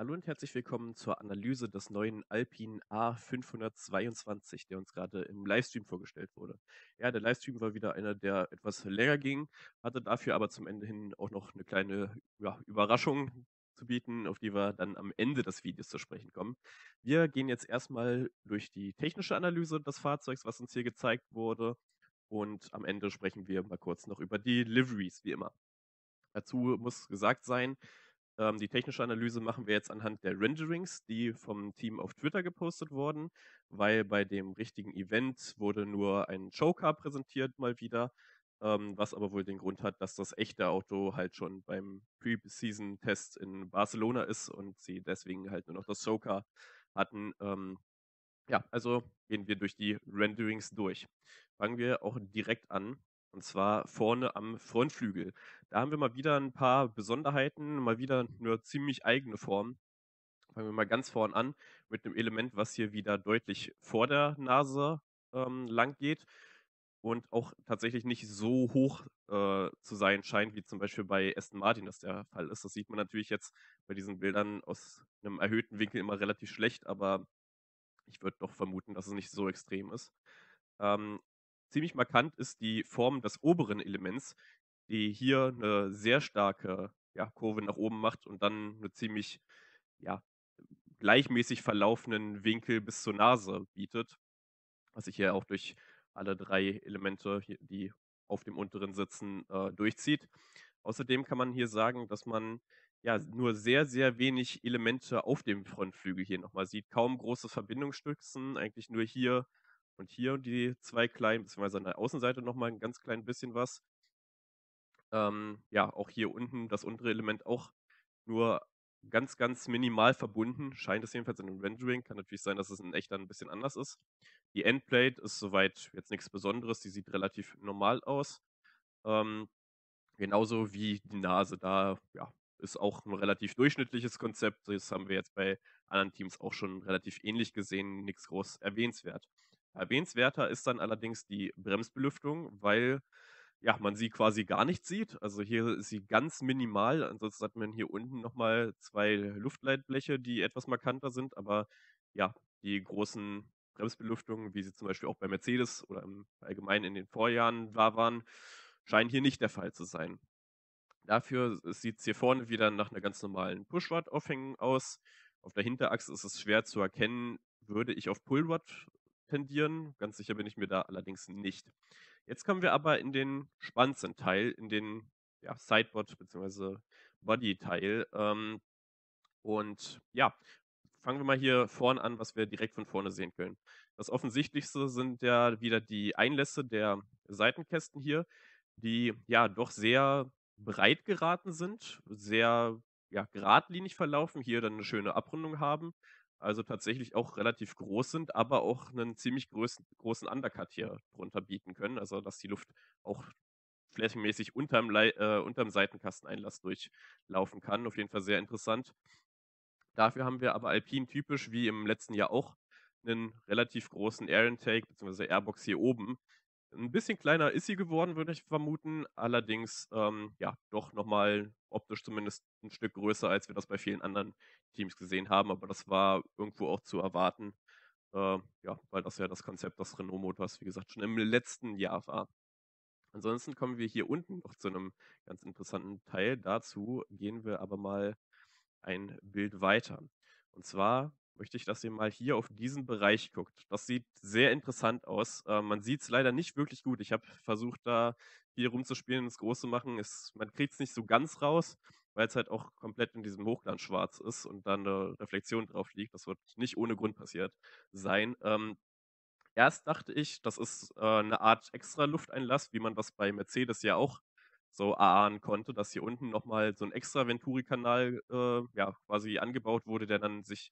Hallo und herzlich willkommen zur Analyse des neuen Alpine A522, der uns gerade im Livestream vorgestellt wurde. Ja, der Livestream war wieder einer, der etwas länger ging, hatte dafür aber zum Ende hin auch noch eine kleine ja, Überraschung zu bieten, auf die wir dann am Ende des Videos zu sprechen kommen. Wir gehen jetzt erstmal durch die technische Analyse des Fahrzeugs, was uns hier gezeigt wurde. Und am Ende sprechen wir mal kurz noch über die Liveries, wie immer. Dazu muss gesagt sein, ähm, die technische Analyse machen wir jetzt anhand der Renderings, die vom Team auf Twitter gepostet wurden, weil bei dem richtigen Event wurde nur ein Showcar präsentiert mal wieder, ähm, was aber wohl den Grund hat, dass das echte Auto halt schon beim Pre-Season-Test in Barcelona ist und sie deswegen halt nur noch das Showcar hatten. Ähm, ja, also gehen wir durch die Renderings durch. Fangen wir auch direkt an und zwar vorne am Frontflügel. Da haben wir mal wieder ein paar Besonderheiten, mal wieder eine ziemlich eigene Form. Fangen wir mal ganz vorne an mit einem Element, was hier wieder deutlich vor der Nase ähm, lang geht und auch tatsächlich nicht so hoch äh, zu sein scheint, wie zum Beispiel bei Aston Martin das der Fall ist. Das sieht man natürlich jetzt bei diesen Bildern aus einem erhöhten Winkel immer relativ schlecht, aber ich würde doch vermuten, dass es nicht so extrem ist. Ähm, Ziemlich markant ist die Form des oberen Elements, die hier eine sehr starke ja, Kurve nach oben macht und dann eine ziemlich ja, gleichmäßig verlaufenden Winkel bis zur Nase bietet, was sich hier auch durch alle drei Elemente, die auf dem unteren sitzen, äh, durchzieht. Außerdem kann man hier sagen, dass man ja nur sehr, sehr wenig Elemente auf dem Frontflügel hier nochmal sieht. Kaum große Verbindungsstützen, eigentlich nur hier und hier die zwei kleinen, beziehungsweise an der Außenseite nochmal ein ganz klein bisschen was. Ähm, ja, auch hier unten das untere Element auch nur ganz, ganz minimal verbunden. Scheint es jedenfalls in dem Rendering. Kann natürlich sein, dass es in echt dann ein bisschen anders ist. Die Endplate ist soweit jetzt nichts Besonderes. Die sieht relativ normal aus. Ähm, genauso wie die Nase. Da ja, ist auch ein relativ durchschnittliches Konzept. Das haben wir jetzt bei anderen Teams auch schon relativ ähnlich gesehen. Nichts groß erwähnenswert. Erwähnenswerter ist dann allerdings die Bremsbelüftung, weil ja, man sie quasi gar nicht sieht. Also hier ist sie ganz minimal. Ansonsten hat man hier unten nochmal zwei Luftleitbleche, die etwas markanter sind. Aber ja, die großen Bremsbelüftungen, wie sie zum Beispiel auch bei Mercedes oder im allgemein in den Vorjahren da waren, scheinen hier nicht der Fall zu sein. Dafür sieht es hier vorne wieder nach einer ganz normalen Pushwatt-Aufhängung aus. Auf der Hinterachse ist es schwer zu erkennen, würde ich auf Pullwatt pendieren. Ganz sicher bin ich mir da allerdings nicht. Jetzt kommen wir aber in den spannendsten Teil, in den ja, Sideboard bzw. Body-Teil. Ähm, und ja, fangen wir mal hier vorne an, was wir direkt von vorne sehen können. Das offensichtlichste sind ja wieder die Einlässe der Seitenkästen hier, die ja doch sehr breit geraten sind, sehr ja, geradlinig verlaufen, hier dann eine schöne Abrundung haben also tatsächlich auch relativ groß sind, aber auch einen ziemlich großen, großen Undercut hier drunter bieten können. Also dass die Luft auch flächenmäßig unterm, äh, unterm Seitenkasteneinlass durchlaufen kann. Auf jeden Fall sehr interessant. Dafür haben wir aber Alpine typisch, wie im letzten Jahr auch, einen relativ großen Air Intake bzw. Airbox hier oben, ein bisschen kleiner ist sie geworden, würde ich vermuten. Allerdings, ähm, ja, doch nochmal optisch zumindest ein Stück größer, als wir das bei vielen anderen Teams gesehen haben. Aber das war irgendwo auch zu erwarten. Äh, ja, weil das ja das Konzept des Renault Motors, wie gesagt, schon im letzten Jahr war. Ansonsten kommen wir hier unten noch zu einem ganz interessanten Teil. Dazu gehen wir aber mal ein Bild weiter. Und zwar möchte ich, dass ihr mal hier auf diesen Bereich guckt. Das sieht sehr interessant aus. Äh, man sieht es leider nicht wirklich gut. Ich habe versucht, da viel rumzuspielen und es groß zu machen. Es, man kriegt es nicht so ganz raus, weil es halt auch komplett in diesem Hochland schwarz ist und dann eine Reflexion drauf liegt. Das wird nicht ohne Grund passiert sein. Ähm, erst dachte ich, das ist äh, eine Art extra Lufteinlass, wie man das bei Mercedes ja auch so erahnen konnte, dass hier unten nochmal so ein extra Venturi-Kanal äh, ja, quasi angebaut wurde, der dann sich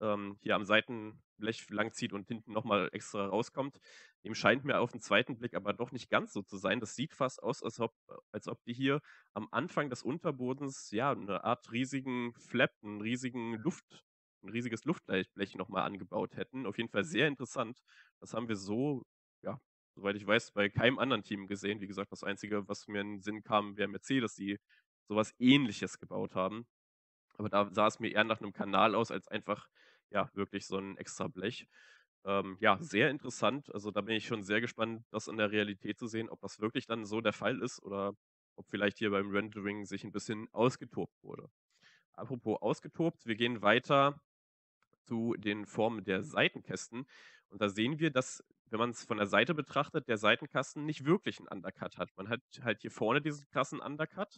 ähm, hier am Seitenblech langzieht und hinten nochmal extra rauskommt. Dem scheint mir auf den zweiten Blick aber doch nicht ganz so zu sein. Das sieht fast aus, als ob, äh, als ob die hier am Anfang des Unterbodens ja eine Art riesigen Flap, einen riesigen Luft, ein riesiges Luftblech nochmal angebaut hätten. Auf jeden Fall sehr interessant. Das haben wir so, ja, soweit ich weiß, bei keinem anderen Team gesehen. Wie gesagt, das Einzige, was mir in den Sinn kam, wäre Mercedes, die sowas ähnliches gebaut haben. Aber da sah es mir eher nach einem Kanal aus, als einfach ja, wirklich so 'n Extrablech. Ähm, ja, sehr interessant. Also, da bin ich schon sehr gespannt, das in der Realität zu sehen, ob das wirklich dann so der Fall ist oder ob vielleicht hier beim Rendering sich ein bisschen ausgetobt wurde. Apropos ausgetobt, wir gehen weiter zu den Formen der Seitenkästen und da sehen wir, dass, wenn man es von der Seite betrachtet, der Seitenkasten nicht wirklich einen Undercut hat. Man hat halt hier vorne diesen krassen Undercut,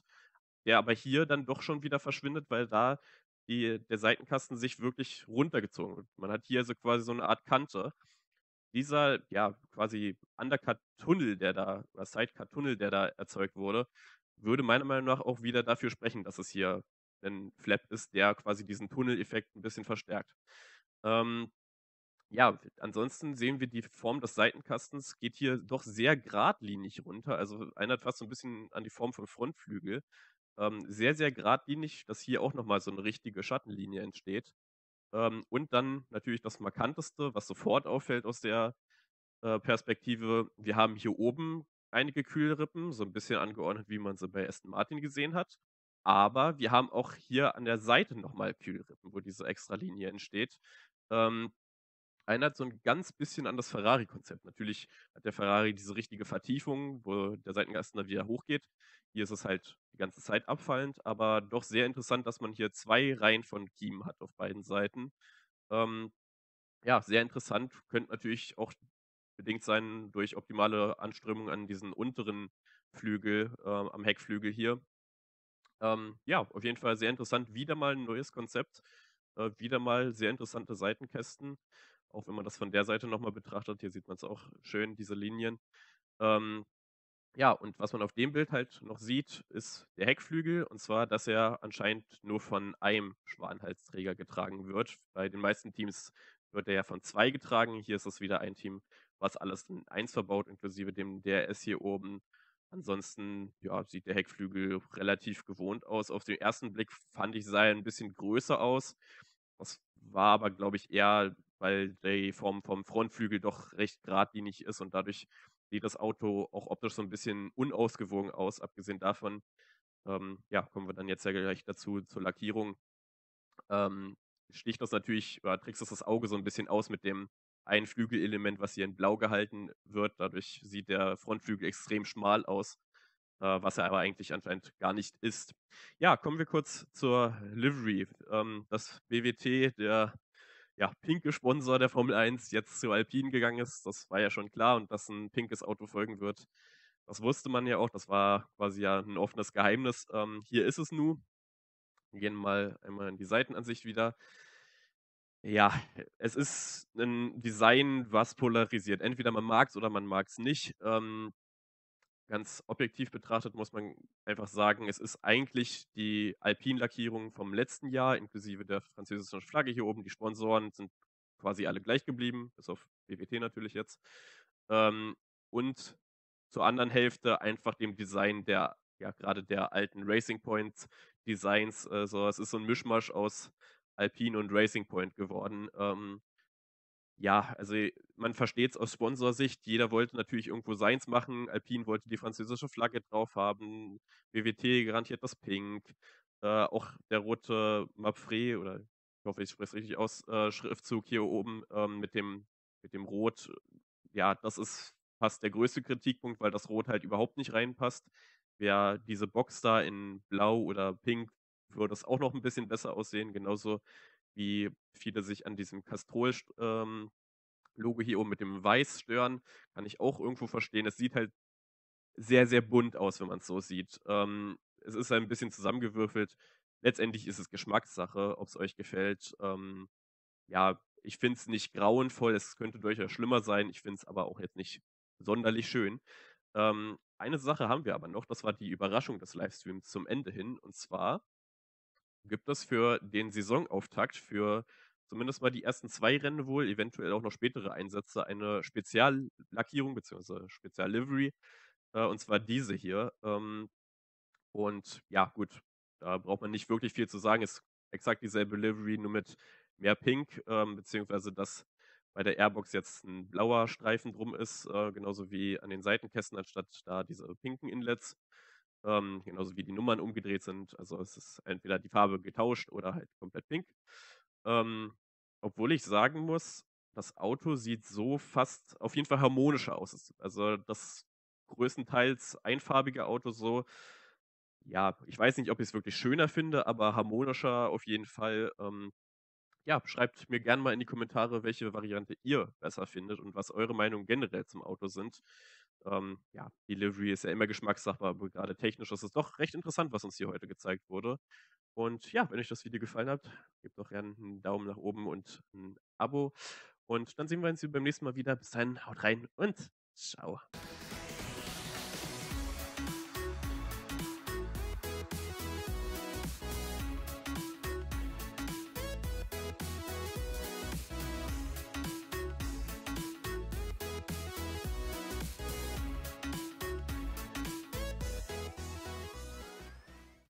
der aber hier dann doch schon wieder verschwindet, weil da die, der Seitenkasten sich wirklich runtergezogen wird. Man hat hier so quasi so eine Art Kante. Dieser, ja, quasi Undercut-Tunnel, der da, oder Sidecut-Tunnel, der da erzeugt wurde, würde meiner Meinung nach auch wieder dafür sprechen, dass es hier ein Flap ist, der quasi diesen Tunneleffekt ein bisschen verstärkt. Ähm, ja, ansonsten sehen wir, die Form des Seitenkastens geht hier doch sehr geradlinig runter. Also erinnert fast so ein bisschen an die Form von Frontflügel. Ähm, sehr, sehr geradlinig, dass hier auch nochmal so eine richtige Schattenlinie entsteht. Ähm, und dann natürlich das Markanteste, was sofort auffällt aus der äh, Perspektive. Wir haben hier oben einige Kühlrippen, so ein bisschen angeordnet, wie man sie bei Aston Martin gesehen hat. Aber wir haben auch hier an der Seite nochmal Kühlrippen, wo diese extra Linie entsteht. Ähm, erinnert so ein ganz bisschen an das Ferrari-Konzept. Natürlich hat der Ferrari diese richtige Vertiefung, wo der Seitengast da wieder hochgeht. Hier ist es halt die ganze Zeit abfallend, aber doch sehr interessant, dass man hier zwei Reihen von Kiemen hat auf beiden Seiten. Ähm, ja, sehr interessant. Könnte natürlich auch bedingt sein durch optimale Anströmung an diesen unteren Flügel, äh, am Heckflügel hier. Ähm, ja, auf jeden Fall sehr interessant. Wieder mal ein neues Konzept. Äh, wieder mal sehr interessante Seitenkästen auch wenn man das von der Seite nochmal betrachtet, hier sieht man es auch schön, diese Linien. Ähm, ja, und was man auf dem Bild halt noch sieht, ist der Heckflügel, und zwar, dass er anscheinend nur von einem Schwanhalsträger getragen wird. Bei den meisten Teams wird er ja von zwei getragen. Hier ist es wieder ein Team, was alles in eins verbaut, inklusive dem DRS hier oben. Ansonsten ja, sieht der Heckflügel relativ gewohnt aus. Auf den ersten Blick fand ich, sah er ein bisschen größer aus. Das war aber, glaube ich, eher weil die Form vom Frontflügel doch recht geradlinig ist und dadurch sieht das Auto auch optisch so ein bisschen unausgewogen aus. Abgesehen davon, ähm, ja, kommen wir dann jetzt ja gleich dazu zur Lackierung. Ähm, sticht das natürlich, oder trickst das das Auge so ein bisschen aus mit dem Einflügelelement, was hier in Blau gehalten wird. Dadurch sieht der Frontflügel extrem schmal aus, äh, was er aber eigentlich anscheinend gar nicht ist. Ja, kommen wir kurz zur Livery. Ähm, das BWT der ja, pinke Sponsor der Formel 1 jetzt zu Alpine gegangen ist. Das war ja schon klar und dass ein pinkes Auto folgen wird. Das wusste man ja auch, das war quasi ja ein offenes Geheimnis. Ähm, hier ist es nun. Wir gehen mal einmal in die Seitenansicht wieder. Ja, es ist ein Design, was polarisiert. Entweder man mag es oder man mag es nicht. Ähm, ganz objektiv betrachtet muss man einfach sagen, es ist eigentlich die Alpin-Lackierung vom letzten Jahr, inklusive der französischen Flagge hier oben. Die Sponsoren sind quasi alle gleich geblieben, bis auf BWT natürlich jetzt. Ähm, und zur anderen Hälfte einfach dem Design der, ja, gerade der alten Racing Point Designs. Also es ist so ein Mischmasch aus Alpin und Racing Point geworden. Ähm, ja, also man versteht es aus Sponsorsicht, jeder wollte natürlich irgendwo seins machen. Alpine wollte die französische Flagge drauf haben, WWT garantiert das Pink, äh, auch der rote Mapfre oder ich hoffe, ich spreche es richtig aus, äh, Schriftzug hier oben ähm, mit, dem, mit dem Rot. Ja, das ist fast der größte Kritikpunkt, weil das Rot halt überhaupt nicht reinpasst. Wäre diese Box da in Blau oder Pink, würde es auch noch ein bisschen besser aussehen, genauso wie viele sich an diesem Castrol ähm, Logo hier oben mit dem Weiß stören, kann ich auch irgendwo verstehen. Es sieht halt sehr, sehr bunt aus, wenn man es so sieht. Ähm, es ist ein bisschen zusammengewürfelt. Letztendlich ist es Geschmackssache, ob es euch gefällt. Ähm, ja, ich finde es nicht grauenvoll, es könnte durchaus schlimmer sein. Ich finde es aber auch jetzt nicht sonderlich schön. Ähm, eine Sache haben wir aber noch, das war die Überraschung des Livestreams zum Ende hin. Und zwar gibt es für den Saisonauftakt für zumindest mal die ersten zwei Rennen wohl, eventuell auch noch spätere Einsätze, eine Speziallackierung bzw. Speziallivery. Äh, und zwar diese hier. Ähm, und ja, gut, da braucht man nicht wirklich viel zu sagen. Ist exakt dieselbe Livery, nur mit mehr Pink, ähm, beziehungsweise dass bei der Airbox jetzt ein blauer Streifen drum ist, äh, genauso wie an den Seitenkästen, anstatt da diese pinken Inlets. Ähm, genauso wie die Nummern umgedreht sind. Also es ist entweder die Farbe getauscht oder halt komplett pink. Ähm, obwohl ich sagen muss, das Auto sieht so fast auf jeden Fall harmonischer aus. Also das größtenteils einfarbige Auto so. Ja, ich weiß nicht, ob ich es wirklich schöner finde, aber harmonischer auf jeden Fall. Ähm, ja, schreibt mir gerne mal in die Kommentare, welche Variante ihr besser findet und was eure Meinungen generell zum Auto sind. Ähm, ja, Delivery ist ja immer Geschmackssache, aber gerade technisch ist es doch recht interessant, was uns hier heute gezeigt wurde. Und ja, wenn euch das Video gefallen hat, gebt doch gerne einen Daumen nach oben und ein Abo. Und dann sehen wir uns beim nächsten Mal wieder. Bis dahin, haut rein und ciao.